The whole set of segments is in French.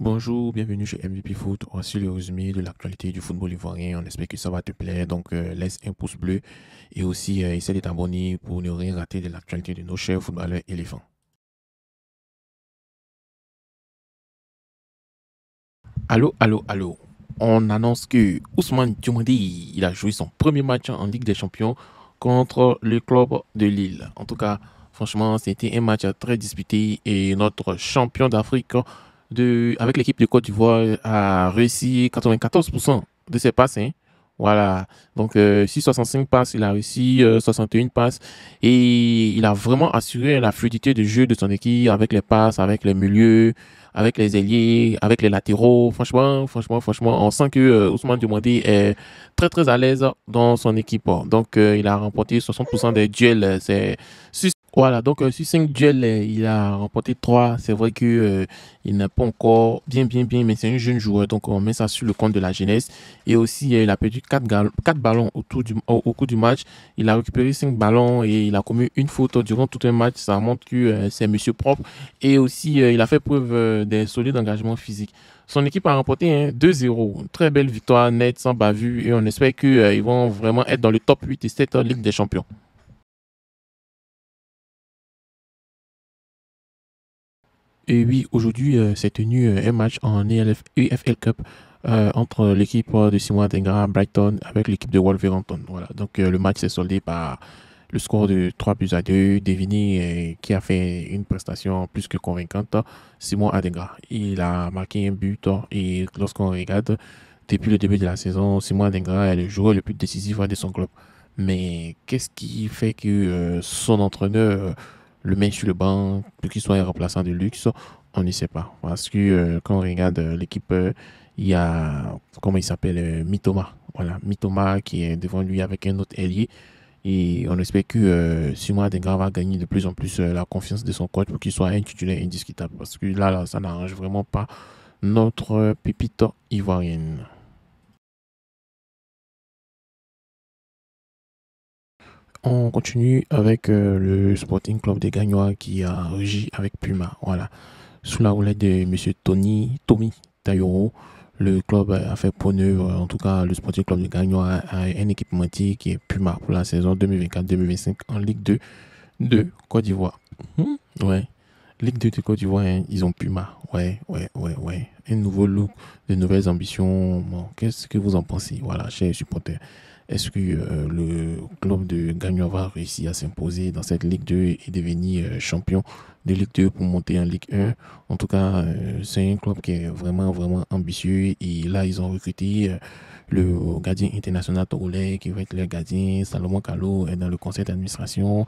Bonjour, bienvenue chez MVP Foot. Voici le résumé de l'actualité du football ivoirien. On espère que ça va te plaire. Donc, euh, laisse un pouce bleu et aussi euh, essaie de t'abonner pour ne rien rater de l'actualité de nos chers footballeurs éléphants. Allô, allô, allô. On annonce que Ousmane Diomandi, il a joué son premier match en Ligue des Champions contre le club de Lille. En tout cas, franchement, c'était un match très disputé et notre champion d'Afrique avec l'équipe de Côte d'Ivoire euh, a réussi 94% de ses passes. Hein. Voilà. Donc, euh, 665 passes, il a réussi 61 euh, passes. Et il a vraiment assuré la fluidité de jeu de son équipe avec les passes, avec les milieux, avec les ailiers, avec les latéraux. Franchement, franchement, franchement, on sent que euh, Ousmane Diomandé est très, très à l'aise dans son équipe. Donc, euh, il a remporté 60% des duels. C'est voilà, donc euh, sur 5 duels, euh, il a remporté 3. C'est vrai que euh, il n'est pas encore bien, bien, bien, mais c'est un jeune joueur. Donc on met ça sur le compte de la jeunesse. Et aussi, il a perdu 4, ballons au, cours du match. Il a récupéré 5 ballons et il a commis une faute durant tout un match. Ça montre que c'est monsieur propre. Et aussi, il a fait preuve d'un solide engagement physique. Son équipe a remporté 2-0. Très belle victoire nette, sans bavure. Et on espère qu'ils vont vraiment être dans le top 8 et 7 Ligue des Champions. Et oui, aujourd'hui, s'est euh, tenu euh, un match en EFL e Cup euh, entre l'équipe de Simon Dengra Brighton avec l'équipe de Wolverhampton. Voilà. Donc le match s'est soldé par le score de 3 buts à 2, Devini qui a fait une prestation plus que convaincante. Simon Adengra, il a marqué un but hein, et lorsqu'on regarde depuis le début de la saison, Simon Adengra est le joueur le plus décisif hein, de son club. Mais qu'est-ce qui fait que son entraîneur le mec sur le banc, qu'il soit un remplaçant de luxe, on ne sait pas. Parce que euh, quand on regarde euh, l'équipe, euh, il y a, comment il s'appelle, Mitoma. Voilà, Mitoma qui est devant lui avec un autre ailier. Et on espère que euh, Simon va gagner de plus en plus la confiance de son coach pour qu'il soit un titulaire indiscutable. Parce que là, là ça n'arrange vraiment pas notre pépite ivoirienne. on continue avec euh, le Sporting Club des Gagnois qui a rugi avec Puma. Voilà. Sous la roulette de Monsieur Tony, Tommy Tayoro, le club a fait neuf, en tout cas le Sporting Club des Gagnois a un équipementier qui est Puma pour la saison 2024-2025 en Ligue 2 de Côte d'Ivoire. Hmm? Ouais. Ligue 2 de Côte d'Ivoire, hein, ils ont Puma. Ouais, ouais, ouais, ouais. Un nouveau look, de nouvelles ambitions. Qu'est-ce que vous en pensez Voilà, chers supporters. Est-ce que euh, le club de Gagnon va réussir à s'imposer dans cette Ligue 2 et devenir euh, champion de Ligue 2 pour monter en Ligue 1 En tout cas, euh, c'est un club qui est vraiment, vraiment ambitieux. Et là, ils ont recruté le gardien international togolais qui va être le gardien. Salomon Kalou est dans le conseil d'administration.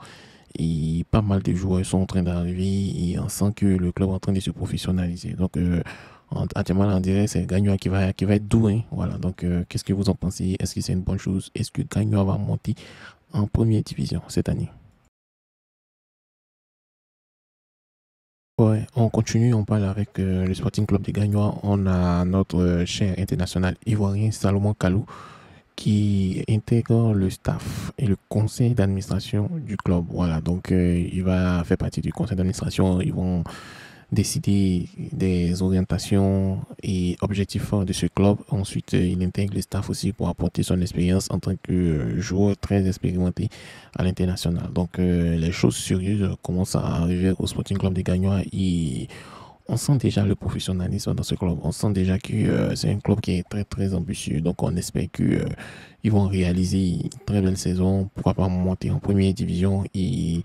Et pas mal de joueurs sont en train d'arriver et on sent que le club est en train de se professionnaliser. Donc, on témoin en direct, c'est Gagnon qui va, qui va être doué. Hein. Voilà, donc euh, qu'est-ce que vous en pensez Est-ce que c'est une bonne chose Est-ce que Gagnon va monter en première division cette année Ouais, on continue, on parle avec euh, le Sporting Club de Gagnois. On a notre euh, cher international ivoirien Salomon Kalou qui intègre le staff et le conseil d'administration du club. Voilà, donc il va faire partie du conseil d'administration. Ils vont décider des orientations et objectifs hein, de ce club. Ensuite, euh, il intègre le staff aussi pour apporter son expérience en tant que euh, joueur très expérimenté à l'international. Donc, euh, les choses sérieuses commencent à arriver au Sporting Club des Gagnois et on sent déjà le professionnalisme dans ce club. On sent déjà que c'est un club qui est très très ambitieux. Donc on espère que ils vont réaliser une très belle saison, pour pas monter en première division et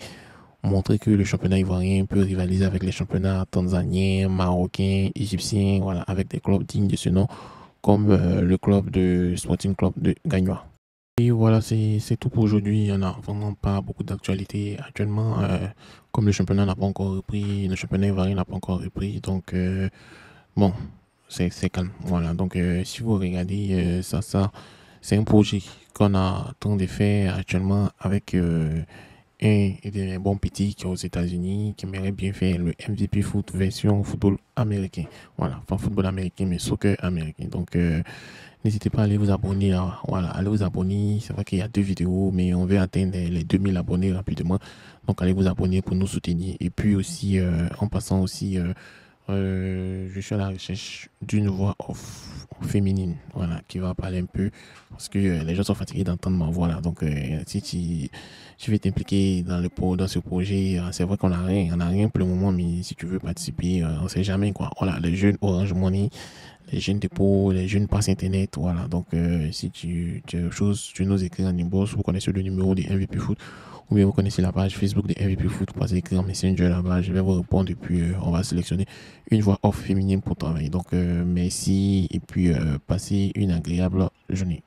montrer que le championnat ivoirien peut rivaliser avec les championnats tanzaniens, marocains, égyptiens, voilà, avec des clubs dignes de ce nom, comme euh, le club de Sporting Club de Gagnoa. Et voilà, c'est tout pour aujourd'hui. Il n'y a vraiment pas beaucoup d'actualité actuellement. Euh, comme le championnat n'a pas encore repris, le championnat ivoirien n'a pas encore repris. Donc, euh, bon, c'est calme. Voilà, donc si vous regardez ça, ça, c'est un projet qu'on a faire actuellement avec un et un bon petit qui est aux États-Unis, qui aimerait bien faire le MVP foot version football américain. Voilà, pas football américain, mais soccer américain. Donc, euh, n'hésitez pas à aller vous abonner. Hein. Voilà, allez vous abonner. C'est vrai qu'il y a deux vidéos, mais on veut atteindre les 2000 abonnés rapidement. Donc, allez vous abonner pour nous soutenir. Et puis aussi, euh, en passant aussi... Euh, euh, je suis à la recherche d'une voix féminine, voilà, qui va parler un peu, parce que euh, les gens sont fatigués d'entendre ma voix là. Donc, euh, si tu, veux t'impliquer dans le dans ce projet, c'est vrai qu'on n'a rien, on a rien pour le moment, mais si tu veux participer, on sait jamais quoi. Voilà, les jeunes Orange Money, les jeunes dépôts, les jeunes passe internet, voilà. Donc, si tu, tu chose, tu nous écris en inbox, vous connaissez le numéro des MVP Foot ou bien vous connaissez la page Facebook de MVP Foot, vous en Messenger là-bas, je vais vous répondre et puis euh, on va sélectionner une voix off féminine pour travailler. Donc euh, merci et puis euh, passez une agréable journée.